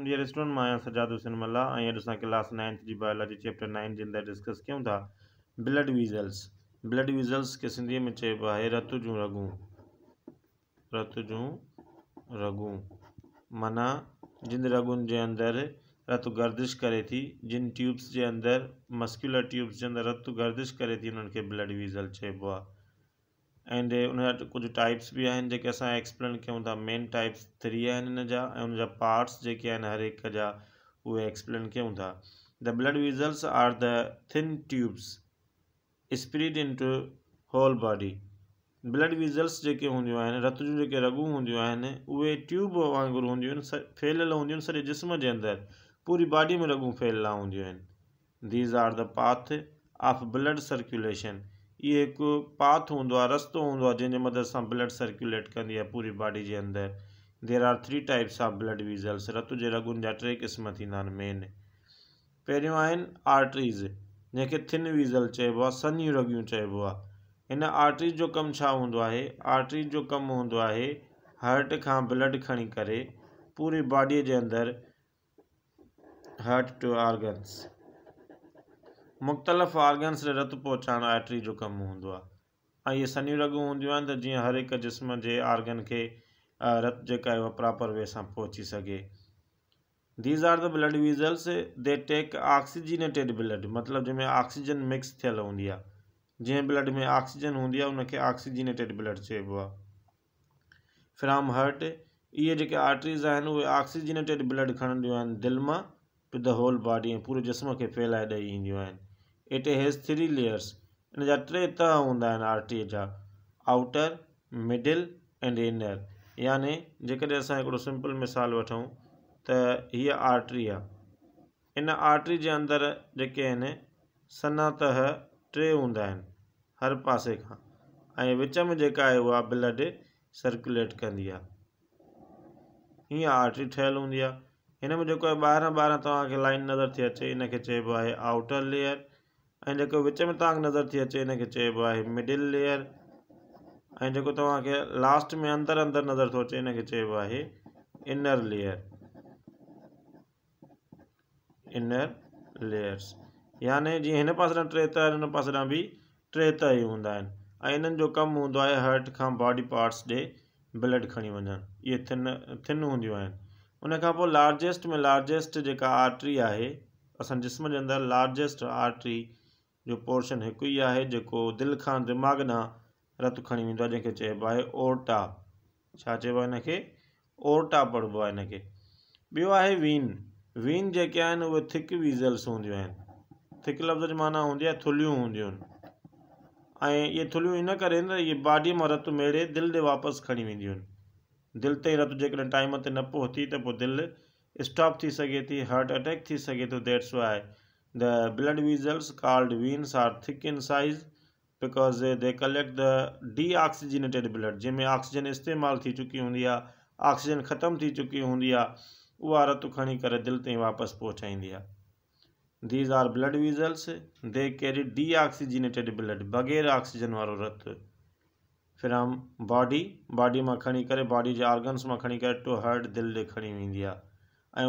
Welcome dear student मैं सजाद हुसैन मल्ला हींअर class ninth की बायोलॉजी चैप्टर नाइन जे अंदरि डिस्कस कयूं था ब्लड वीजल्स ब्लड वीजल्स के सिंधीअ में चइबो आहे रत जूं रगूं रत जूं रगूं माना जिन रगुन के अंदर रत गर्दिश करे थी जिन ट्यूब्स के अंदर मस्क्यूलर ट्यूब्स के अंदर रत गर्दिश करे थी उन्हनि ब्लड विज़ल चइबो आहे एंड उन कुझु टाइप्स भी आहिनि जेके असां एक्सप्लेन कयूं था मेन टाइप्स थ्री आहिनि इनजा जा ऐं पार्ट्स जेके हर एक जा उहे एक्सप्लेन कयूं था the blood vessels are the thin tubes spread into whole body blood vessels जेके हूंदियूं रत जो रगू रगूं उ ट्यूब वांगुरु हूंदियूं फैल फैलियल हूंदियूं आहिनि सॼे जिस्म पूरी बॉडी में रगू फैल हूंदियूं these are the path of blood circulation इहे हिकु पाथ हूंदो आहे रस्तो हूंदो आहे जंहिंजे मदद सां ब्लड सर्कुलेट कंदी आहे पूरी बॉडी जे अंदरि there are three types of blood vessels रत जे रगुनि जा टे क़िस्म थींदा आहिनि मेन पहिरियों आहिनि आर्टरीज़ जंहिंखे थिन वीज़ल चइबो आहे सनी रगियूं चइबो आहे हिन आर्टरीज़ जो कमु छा हूंदो आहे आर्टरीज़ जो कमु हूंदो आहे हर्ट खां ब्लड खणी करे पूरी बॉडीअ जे अंदरि हर्ट टू ऑर्गन्स मुख़्तलिफ़ ऑर्गन्स खे रतु पहुचाइण जो जो कमु हूंदो आहे ऐं इहे सन्हियूं रगूं हूंदियूं आहिनि त जीअं हर हिकु जिस्म जे ऑर्गन खे रत जेका आहे उहा प्रॉपर वे सां पहुची सघे these are the blood vessels they take oxygenated blood मतिलबु जंहिंमें ऑक्सीजन मिक्स थियल हूंदी आहे जंहिं ब्लड में ऑक्सीजन हूंदी आहे उनखे ऑक्सीजनेटेड ब्लड चइबो आहे फ्राम हर्ट इहे जेके आर्टरीज़ आहिनि उहे ऑक्सीजनेटेड ब्लड खणंदियूं आहिनि दिलि मां टू द होल बॉडी ऐं पूरे जिस्म खे फैलाए ॾेई ईंदियूं आहिनि इट हैज थ्री लेयर्स इन जा टे तह हूंदा आहिनि आर्टी जा आउटर मिडिल एंड इनर यानि जेकॾहिं असां हिकिड़ो सिंपल मिसाल वठूं त हीअ आर्ट्री आहे इन आर्ट्री जे अंदरि जेके आहिनि सना तह टे हूंदा आहिनि हर पासे खां ऐं विच में जेका आहे उहा ब्लड सर्कुलेट कंदी आहे हीअं आर्ट्री ठहियलु हूंदी आहे हिन में जेको आहे ॿाहिरां ॿाहिरां तव्हांखे लाइन नज़र थी अचे हिन चइबो आहे आउटर लेयर ऐं जेको विच में तव्हांखे नज़र थी अचे हिनखे चइबो आहे मिडिल लेयर ऐं जेको तव्हांखे लास्ट में अंदरि अंदरि नज़र थो अचे हिनखे चइबो आहे इनर लेयर इनर लेयर्स याने जीअं हिन पासे ॾांहुं टे त हिन पासे ॾांहुं बि टे त ई हूंदा आहिनि ऐं इन्हनि जो कमु हूंदो आहे हर्ट खां बॉडी पार्ट्स ॾे ब्लड खणी वञनि इहे थिन थिन हूंदियूं आहिनि उन खां पोइ लार्जेस्ट में लार्जेस्ट जेका आर्टरी आहे असां जिस्म जे अंदरि लार्जेस्ट आर्टरी जो पोर्शन हिकु ई आहे जेको दिलि खां दिमाग़ ॾांहुं रतु खणी वेंदो आहे जंहिंखे चइबो आहे ओरटा छा चइबो आहे ओरटा पढ़बो आहे हिन ॿियो आहे वीन वीन जेके आहिनि उहे थिक वीज़ल्स हूंदियूं आहिनि थिक लफ़्ज़ जी माना हूंदी आहे थुलियूं हूंदियूं आहिनि ऐं इहे थुलियूं इनकरे न इहे बाडीअ मां रतु मेरे दिलि ते वापसि खणी वेंदियूं आहिनि दिलि ताईं रतु जेकॾहिं टाइम ते न पहुती त पोइ स्टॉप थी सघे थी हार्ट अटैक थी सघे थो that's The blood vessels called veins are thick in size because they collect the deoxygenated blood जिनमें ऑक्सीजन इस्तेमाल थी चुकी होंगी ऑक्सीजन ख़त्म थी चुकी होंगी उहा रतु खणी करे दिलि ताईं वापसि पहुचाईंदी आहे these are blood vessels they carry deoxygenated blood बग़ैर ऑक्सीजन वारो रतु फ्रॉम बॉडी बॉडी में खणी करे बॉडी के ऑर्गन्स में खणी करे टू हर्ट दिलि ॾे खणी वेंदी आहे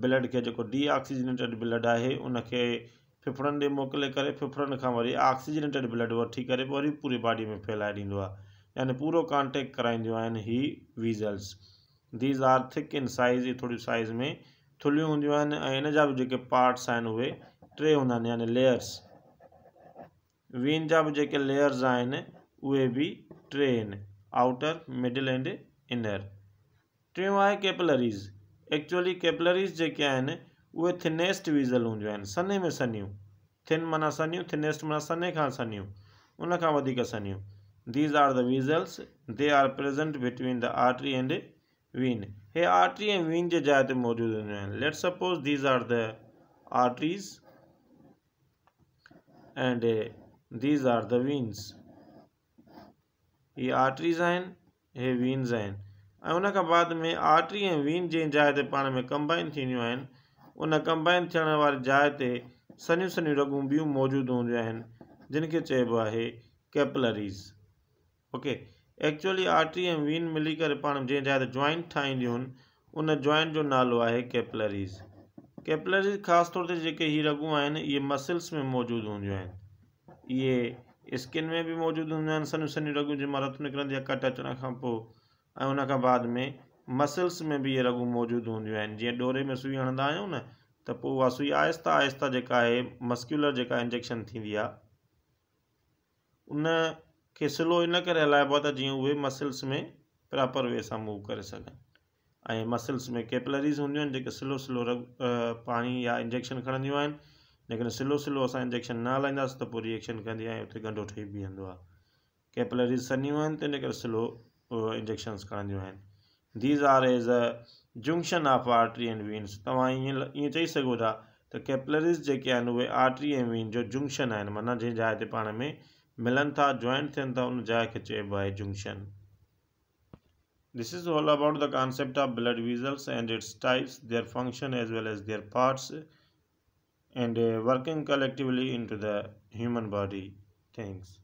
ब्लड के जेको डीऑक्सीजनेटेड ब्लड है उनके फिफड़न ॾे मोकिले करे फिफड़नि खां वरी ऑक्सीजनेटेड ब्लड वी करे वरी पूरी बॉडी में फैलाए ॾींदो आहे यानी पूरो कॉन्टेक्ट कराईंदियूं आहिनि vessels these are thick in size इहे थोरियूं साइज़ में थुलियूं हूंदियूं आहिनि ऐं इन जो पार्ट्स आज उहे टे हूंदा यानी लेयर्स वीन जा बि लेयर्स आहिनि उहे बि आउटर मिडिल एंड इनर टियों कैपलरीज़ एक्चुअली कैपलरीज जेके आहिनि उहे थिनेस्ट वीज़ल हूंदियूं आहिनि सने में सन थिन मना सन थिनेस्ट मना सने खां सनियूं उन खां these are the they are present between the artery and vein हे आर्टरी एंड वीन के जाय मौजूद हूँ let suppose these are the arteries and these are the veins arteries हे वीन्स ऐं उन खां बाद में आर्टी ऐं वीन जंहिं जाइ ते पाण में कंबाइन थींदियूं आहिनि उन कंबाइन थियण वारी जाइ ते सन्हियूं सन्हियूं रगूं ॿियूं मौजूदु हूंदियूं आहिनि जिन खे चइबो आहे कैपलरीज़ ओके एक्चुअली आर्टी ऐं वीन मिली करे पाण जंहिं जाइ ते जॉइंट ठाहींदियूं आहिनि उन जॉइंट जो नालो आहे कैपलरीज़ केपलरीज़ ख़ासि तौर ते जेके हीअ रगूं आहिनि इहे मसल्स में मौजूदु हूंदियूं आहिनि इहे स्किन में बि मौजूदु हूंदियूं आहिनि सन्हियूं सन्हियूं रगूं जंहिं मां रतूं निकिरंदी आहे कट अचण खां पोइ ऐं उन खां बाद में मसल्स में बि इहे रगूं मौजूदु हूंदियूं आहिनि जीअं डोरे में सुई हणंदा आहियूं न त पोइ उहा सुई आहिस्ता आहिस्ता जेका आहे मस्क्यूलर जेका इंजेक्शन थींदी आहे उन खे स्लो इन करे हलाइबो आहे त जीअं उहे मसल्स में प्रॉपर वे सां मूव करे सघनि ऐं मसल्स में कैपलरीज़ हूंदियूं आहिनि जेके स्लो स्लो रग पाणी या इंजेक्शन खणंदियूं आहिनि लेकिन स्लो स्लो असां इंजेक्शन न हलाईंदासीं त पोइ रिएक्शन कंदी आहे उते गंढो ठही बीहंदो आहे कैपलरीज़ सन्दियूं आहिनि त इन करे स्लो इंजेक्शंस uh, करण these आहिनि these are as a junction of artery and veins तव्हां ईअं ईअं चई सघो था त कैपलरीज़ जेके आहिनि उहे आर्टरी ऐं वीन जो जंक्शन आहिनि माना जंहिं जाइ ते पाण में मिलनि था जॉइंट थियनि था उन जाइ खे चइबो आहे junction This is all about the concept of blood vessels and its types, their function as well as their parts and uh, working collectively into the human body. Thanks.